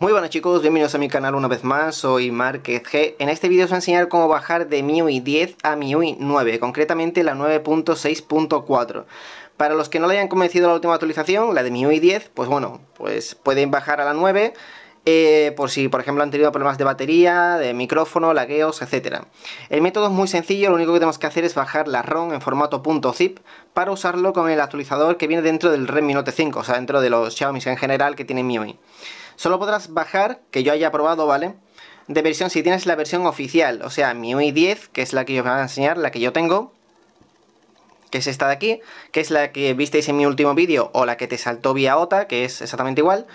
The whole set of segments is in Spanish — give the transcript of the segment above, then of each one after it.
Muy buenas chicos, bienvenidos a mi canal una vez más, soy Márquez G. En este vídeo os voy a enseñar cómo bajar de MIUI 10 a MIUI 9, concretamente la 9.6.4. Para los que no le hayan convencido la última actualización, la de MIUI 10, pues bueno, pues pueden bajar a la 9 eh, por si por ejemplo han tenido problemas de batería, de micrófono, lagueos, etc. El método es muy sencillo, lo único que tenemos que hacer es bajar la ROM en formato .zip para usarlo con el actualizador que viene dentro del Redmi Note 5, o sea, dentro de los Xiaomi en general que tienen MIUI. Solo podrás bajar, que yo haya probado, ¿vale? De versión, si tienes la versión oficial, o sea, UI 10, que es la que yo os voy a enseñar, la que yo tengo, que es esta de aquí, que es la que visteis en mi último vídeo o la que te saltó vía OTA, que es exactamente igual,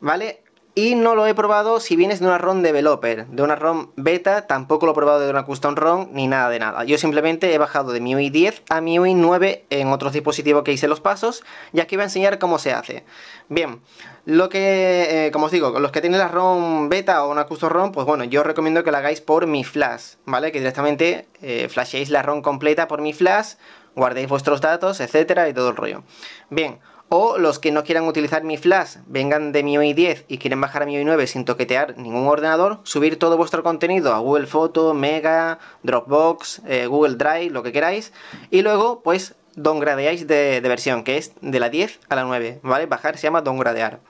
¿vale? Y no lo he probado si vienes de una ROM developer, de una ROM beta, tampoco lo he probado de una custom ROM ni nada de nada. Yo simplemente he bajado de MIUI 10 a MIUI 9 en otros dispositivos que hice los pasos y aquí voy a enseñar cómo se hace. Bien, lo que, eh, como os digo, los que tienen la ROM beta o una custom ROM, pues bueno, yo os recomiendo que la hagáis por mi flash, ¿vale? Que directamente eh, flashéis la ROM completa por mi flash, guardéis vuestros datos, etcétera y todo el rollo. Bien, o los que no quieran utilizar mi flash, vengan de mi 10 y quieren bajar a mi 9 sin toquetear ningún ordenador, subir todo vuestro contenido a Google Photo, Mega, Dropbox, eh, Google Drive, lo que queráis, y luego pues downgradeáis de, de versión, que es de la 10 a la 9, ¿vale? Bajar se llama downgradear.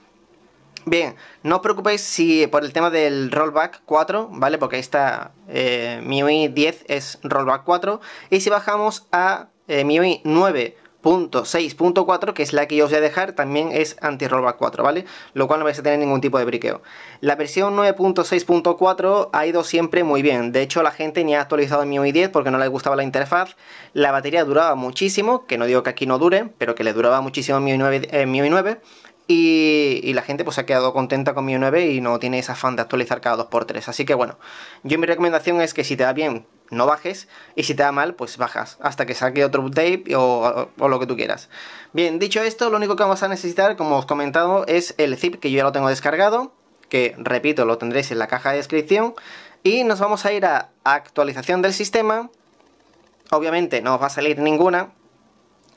Bien, no os preocupéis si por el tema del rollback 4, ¿vale? Porque esta eh, mi MIUI 10 es rollback 4. Y si bajamos a eh, mi MIUI 9 .6.4, que es la que yo os voy a dejar, también es anti-rollback 4, ¿vale? Lo cual no vais a tener ningún tipo de briqueo. La versión 9.6.4 ha ido siempre muy bien. De hecho, la gente ni ha actualizado MIUI 10 porque no le gustaba la interfaz. La batería duraba muchísimo, que no digo que aquí no dure, pero que le duraba muchísimo mi 9. 9 y, la gente pues se ha quedado contenta con mi 9 y no tiene ese afán de actualizar cada 2x3. Así que bueno, yo mi recomendación es que si te da bien no bajes. Y si te da mal, pues bajas hasta que saque otro update o, lo que tú quieras. Bien, dicho esto, lo único que vamos a necesitar, como os he comentado, es el zip que yo ya lo tengo descargado. Que, repito, lo tendréis en la caja de descripción. Y nos vamos a ir a actualización del sistema. Obviamente no os va a salir ninguna,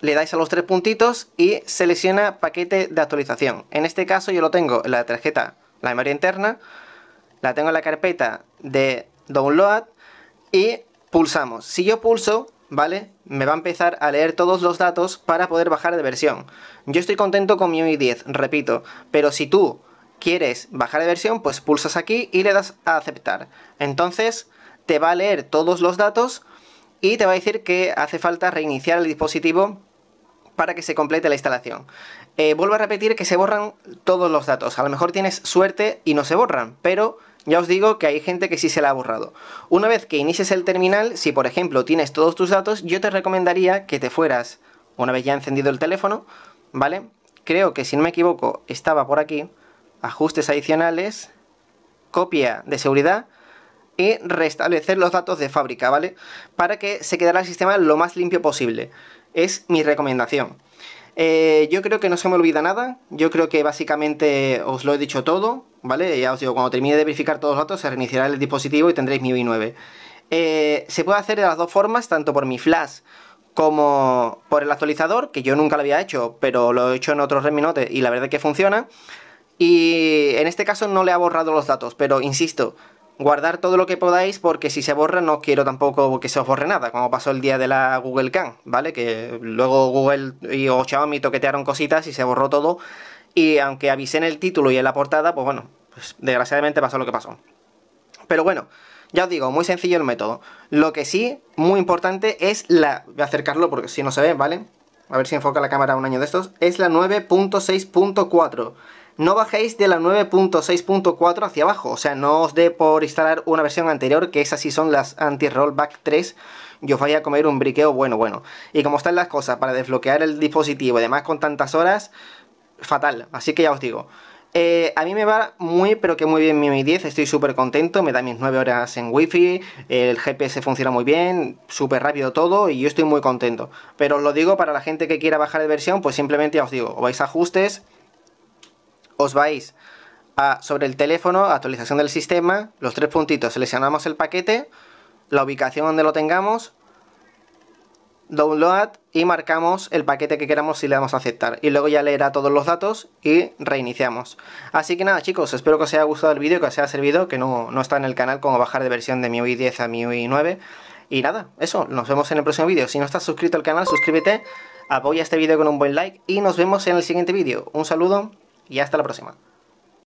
le dais a los tres puntitos y selecciona paquete de actualización. En este caso yo lo tengo en la tarjeta, la memoria interna, la tengo en la carpeta de download y pulsamos. Si yo pulso, ¿vale? Me va a empezar a leer todos los datos para poder bajar de versión. Yo estoy contento con mi UI 10, repito, pero si tú quieres bajar de versión, pues pulsas aquí y le das a aceptar. Entonces te va a leer todos los datos y te va a decir que hace falta reiniciar el dispositivo para que se complete la instalación. Eh, vuelvo a repetir que se borran todos los datos. A lo mejor tienes suerte y no se borran, pero ya os digo que hay gente que sí se la ha borrado. Una vez que inicies el terminal, si por ejemplo tienes todos tus datos, yo te recomendaría que te fueras, una vez ya encendido el teléfono, ¿vale? Creo que si no me equivoco estaba por aquí, ajustes adicionales, copia de seguridad y restablecer los datos de fábrica, ¿vale? Para que se quedara el sistema lo más limpio posible es mi recomendación. Eh, yo creo que no se me olvida nada, yo creo que básicamente os lo he dicho todo, ¿vale? Ya os digo, cuando termine de verificar todos los datos se reiniciará el dispositivo y tendréis mi 9 eh, se puede hacer de las dos formas, tanto por mi flash como por el actualizador, que yo nunca lo había hecho, pero lo he hecho en otros Redmi Note y la verdad es que funciona. Y en este caso no le ha borrado los datos, pero insisto, guardar todo lo que podáis porque si se borra no quiero tampoco que se os borre nada, como pasó el día de la Google Can, ¿vale? Que luego Google y o Xiaomi toquetearon cositas y se borró todo y aunque avisé en el título y en la portada, pues bueno, pues desgraciadamente pasó lo que pasó. Pero bueno, ya os digo, muy sencillo el método. Lo que sí, muy importante, es la... Voy a acercarlo porque si no se ve, ¿vale? A ver si enfoca la cámara un año de estos. Es la 9.6.4 no bajéis de la 9.6.4 hacia abajo, o sea, no os dé por instalar una versión anterior, que esas sí son las anti-rollback 3, yo os a comer un briqueo bueno, bueno. Y como están las cosas para desbloquear el dispositivo y demás con tantas horas, fatal, así que ya os digo. Eh, a mí me va muy, pero que muy bien mi Mi 10, estoy súper contento, me da mis 9 horas en wifi, el GPS funciona muy bien, súper rápido todo y yo estoy muy contento. Pero os lo digo para la gente que quiera bajar de versión, pues simplemente ya os digo, vais a ajustes, os vais a, sobre el teléfono, actualización del sistema, los tres puntitos, seleccionamos el paquete, la ubicación donde lo tengamos, download y marcamos el paquete que queramos si le damos a aceptar y luego ya leerá todos los datos y reiniciamos así que nada chicos espero que os haya gustado el vídeo que os haya servido que no, no está en el canal como bajar de versión de MIUI 10 a MIUI 9 y nada eso nos vemos en el próximo vídeo si no estás suscrito al canal suscríbete apoya este vídeo con un buen like y nos vemos en el siguiente vídeo un saludo y hasta la próxima.